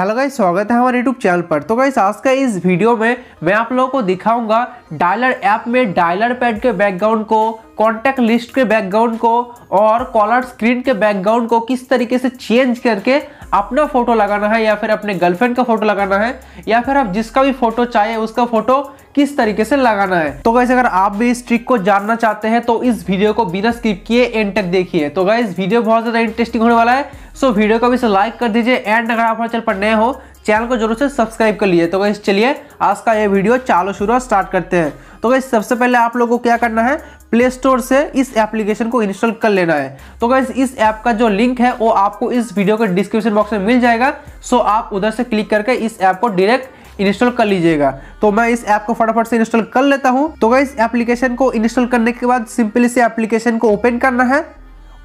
hello guys स्वागत है हमारे यूट्यूब चैनल पर तो गाइस आज का इस वीडियो में मैं आप लोगों को दिखाऊंगा डायलर ऐप में डायलर पैड के बैकग्राउंड को कॉन्टैक्ट लिस्ट के बैकग्राउंड को और कॉलर स्क्रीन के बैकग्राउंड को किस तरीके से चेंज करके अपना फ़ोटो लगाना है या फिर अपने गर्लफ्रेंड का फ़ोटो लगाना है या फिर आप जिसका भी फ़ोटो चाहे उसका फ़ोटो किस तरीके से लगाना है तो वैसे अगर आप भी इस ट्रिक को जानना चाहते हैं तो इस वीडियो को बिना स्किप किए एंड तक देखिए तो गाइज वीडियो बहुत ज़्यादा इंटरेस्टिंग होने वाला है सो वीडियो को भी लाइक कर दीजिए एंड अगर आप हमारे चैनल पर नए हो चैनल को जरूर से सब्सक्राइब कर लीजिए तो गाइज चलिए आज का ये वीडियो चालू शुरू स्टार्ट करते हैं तो गाइज सबसे पहले आप लोगों को क्या करना है प्ले स्टोर से इस एप्लीकेशन को इंस्टॉल कर लेना है तो गैस इस ऐप का जो लिंक है वो आपको इस वीडियो के डिस्क्रिप्शन बॉक्स में मिल जाएगा सो आप उधर से क्लिक करके इस ऐप को डायरेक्ट इंस्टॉल कर लीजिएगा तो मैं इस ऐप को फटाफट से इंस्टॉल कर लेता हूँ तो गई एप्लीकेशन को इंस्टॉल करने के बाद सिंपली से एप्लीकेशन को ओपन करना है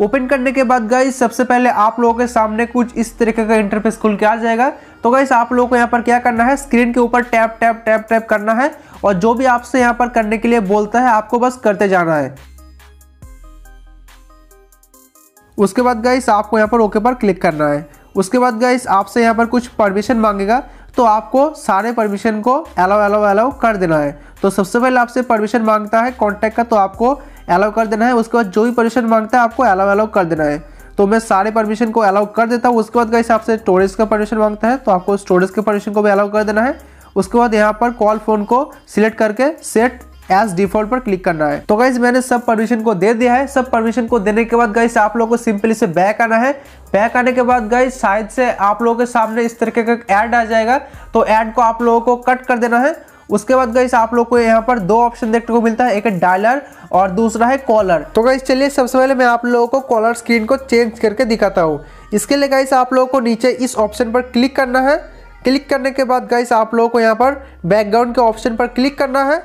ओपन करने के बाद गाइस सबसे पहले आप लोगों के सामने कुछ इस तरीके का इंटरफेस खुल के आ जाएगा तो गाइस आप लोगों को यहाँ पर क्या करना है स्क्रीन के ऊपर टैप टैप टैप टैप करना है और जो भी आपसे यहाँ पर करने के लिए बोलता है आपको बस करते जाना है उसके बाद गाइस आपको यहाँ पर ओके पर क्लिक करना है उसके बाद गाइस आपसे यहाँ पर कुछ परमिशन मांगेगा तो आपको सारे परमिशन को अलाउ अलाउ अलाउ कर देना है तो सबसे पहले आपसे परमिशन मांगता है कॉन्टैक्ट का तो आपको अलाउ कर देना है उसके बाद जो भी परमिशन मांगता है आपको अलाउ अलाउ कर देना है तो मैं सारे परमिशन को अलाउ कर देता हूँ उसके बाद का हिसाब से स्टोरेज का परमिशन मांगता है तो आपको स्टोरेज के परमिशन को भी अलाउ कर देना है उसके बाद यहाँ पर कॉल फोन को सिलेक्ट करके सेट एज डिफॉल्ट पर क्लिक करना है तो गाइज मैंने सब परमिशन को दे दिया है सब परमिशन को देने के बाद गाइस आप लोगों को सिंपली से बैक आना है बैक आने के बाद गाइस शायद से आप लोगों के सामने इस तरीके का एड आ जाएगा तो एड को आप लोगों को कट कर देना है उसके बाद गई आप लोग को यहाँ पर दो ऑप्शन देखने को मिलता है एक डायलर और दूसरा है कॉलर तो गई चलिए सबसे पहले मैं आप लोगों को कॉलर स्क्रीन को चेंज करके दिखाता हूँ इसके लिए गई आप लोगों को नीचे इस ऑप्शन पर क्लिक करना है क्लिक करने के बाद गई आप लोगों को यहाँ पर बैकग्राउंड के ऑप्शन पर क्लिक करना है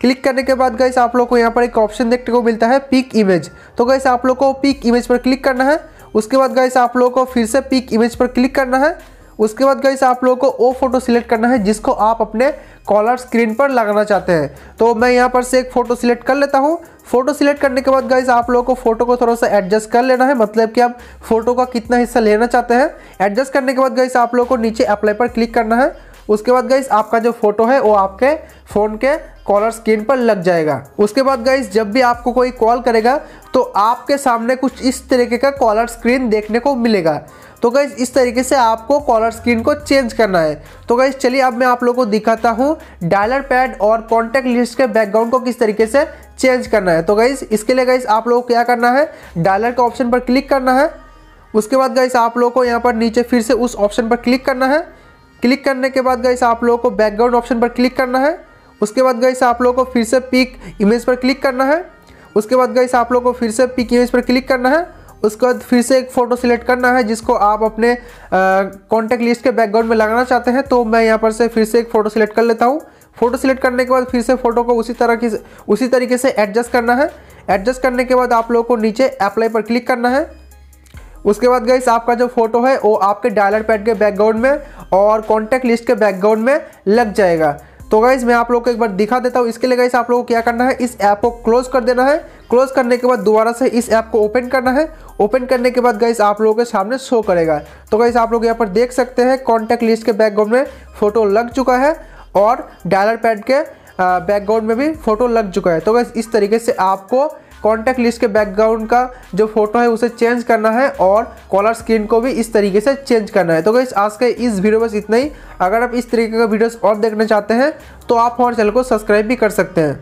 क्लिक करने के बाद गई आप लोग को यहाँ पर एक ऑप्शन देखने को मिलता है पिक इमेज तो गई आप लोग को पिक इमेज पर क्लिक करना है उसके बाद गई आप लोगों को फिर से पिक इमेज पर क्लिक करना है उसके बाद गाइस आप लोगों को वो फोटो सिलेक्ट करना है जिसको आप अपने कॉलर स्क्रीन पर लगाना चाहते हैं तो मैं यहाँ पर से एक फ़ोटो सिलेक्ट कर लेता हूँ फोटो सिलेक्ट करने के बाद गाइस आप लोगों को फोटो को थोड़ा सा एडजस्ट कर लेना है मतलब कि आप फोटो का कितना हिस्सा लेना चाहते हैं एडजस्ट करने के बाद गाइस आप लोगों को नीचे अप्लाई पर क्लिक करना है उसके बाद गाइस आपका जो फोटो है वो आपके फ़ोन के कॉलर स्क्रीन पर लग जाएगा उसके बाद गाइज जब भी आपको कोई कॉल करेगा तो आपके सामने कुछ इस तरीके का कॉलर स्क्रीन देखने को मिलेगा तो गाइज इस तरीके से आपको कॉलर स्क्रीन को चेंज करना है तो गाइज चलिए अब मैं आप लोगों को दिखाता हूँ डायलर पैड और कॉन्टैक्ट लिस्ट के बैकग्राउंड को किस तरीके से चेंज करना है तो गाइज इसके लिए गाइज आप लोगों को क्या करना है डायलर के ऑप्शन पर क्लिक करना है उसके बाद गाइस आप लोगों को यहाँ पर नीचे फिर से उस ऑप्शन पर क्लिक करना है क्लिक करने के बाद गाइस आप लोगों को बैकग्राउंड ऑप्शन पर क्लिक करना है उसके बाद गई आप लोगों को फिर से पिक इमेज पर क्लिक करना है उसके बाद गई आप लोगों को फिर से पिक इमेज पर क्लिक करना है उसके बाद फिर से एक फ़ोटो सिलेक्ट करना है जिसको आप अपने कॉन्टैक्ट लिस्ट के बैकग्राउंड में लगाना चाहते हैं तो मैं यहाँ पर से फिर से एक फ़ोटो सिलेक्ट कर लेता हूँ फ़ोटो सिलेक्ट करने के बाद फिर से फ़ोटो को उसी तरह की उसी तरीके से एडजस्ट करना है एडजस्ट करने के बाद आप लोगों को नीचे अप्लाई पर क्लिक करना है उसके बाद गई आपका जो फोटो है वो आपके डायलर पैड के बैकग्राउंड में और कॉन्टैक्ट लिस्ट के बैकग्राउंड में लग जाएगा तो गाइज मैं आप लोग को एक बार दिखा देता हूँ इसके लिए गाइस आप लोगों को क्या करना है इस ऐप को क्लोज कर देना है क्लोज करने के बाद दोबारा से इस ऐप को ओपन करना है ओपन करने के बाद गाइस आप लोगों के सामने शो करेगा तो गाइस आप लोग यहाँ पर देख सकते हैं कॉन्टैक्ट लिस्ट के बैकग्राउंड में फोटो लग चुका है और डायलर पैड के बैकग्राउंड में भी फोटो लग चुका है तो गाइस इस तरीके से आपको कॉन्टैक्ट लिस्ट के बैकग्राउंड का जो फोटो है उसे चेंज करना है और कॉलर स्क्रीन को भी इस तरीके से चेंज करना है तो गई आज के इस वीडियो बस इतना ही अगर आप इस तरीके का वीडियोस और देखना चाहते हैं तो आप हमारे चैनल को सब्सक्राइब भी कर सकते हैं